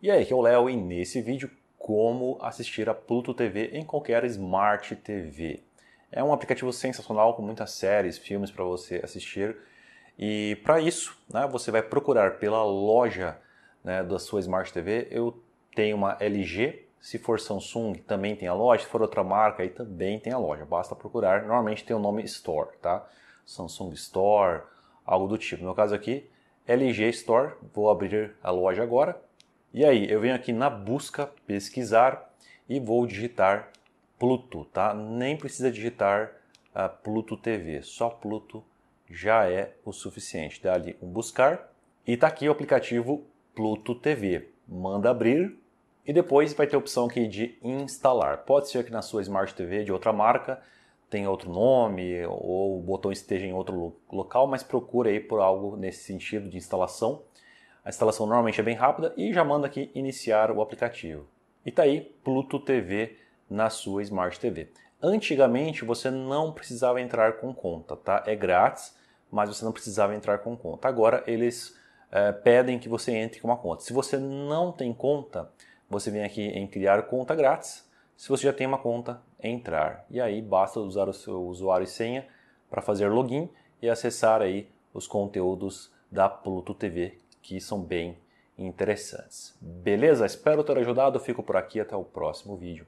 E aí, aqui é o Léo e nesse vídeo como assistir a Pluto TV em qualquer Smart TV. É um aplicativo sensacional com muitas séries, filmes para você assistir. E para isso, né, você vai procurar pela loja né, da sua Smart TV. Eu tenho uma LG, se for Samsung também tem a loja, se for outra marca aí também tem a loja. Basta procurar, normalmente tem o nome Store, tá? Samsung Store, algo do tipo. No meu caso aqui, LG Store, vou abrir a loja agora e aí, eu venho aqui na busca pesquisar e vou digitar Pluto, tá? Nem precisa digitar uh, Pluto TV, só Pluto já é o suficiente. Dá ali um buscar e tá aqui o aplicativo Pluto TV. Manda abrir e depois vai ter a opção aqui de instalar. Pode ser que na sua Smart TV de outra marca tenha outro nome ou o botão esteja em outro local, mas procura aí por algo nesse sentido de instalação a instalação normalmente é bem rápida e já manda aqui iniciar o aplicativo. E tá aí Pluto TV na sua Smart TV. Antigamente você não precisava entrar com conta, tá? É grátis, mas você não precisava entrar com conta. Agora eles é, pedem que você entre com uma conta. Se você não tem conta, você vem aqui em criar conta grátis. Se você já tem uma conta, entrar. E aí basta usar o seu usuário e senha para fazer login e acessar aí os conteúdos da Pluto TV que são bem interessantes. Beleza? Espero ter ajudado. Fico por aqui. Até o próximo vídeo.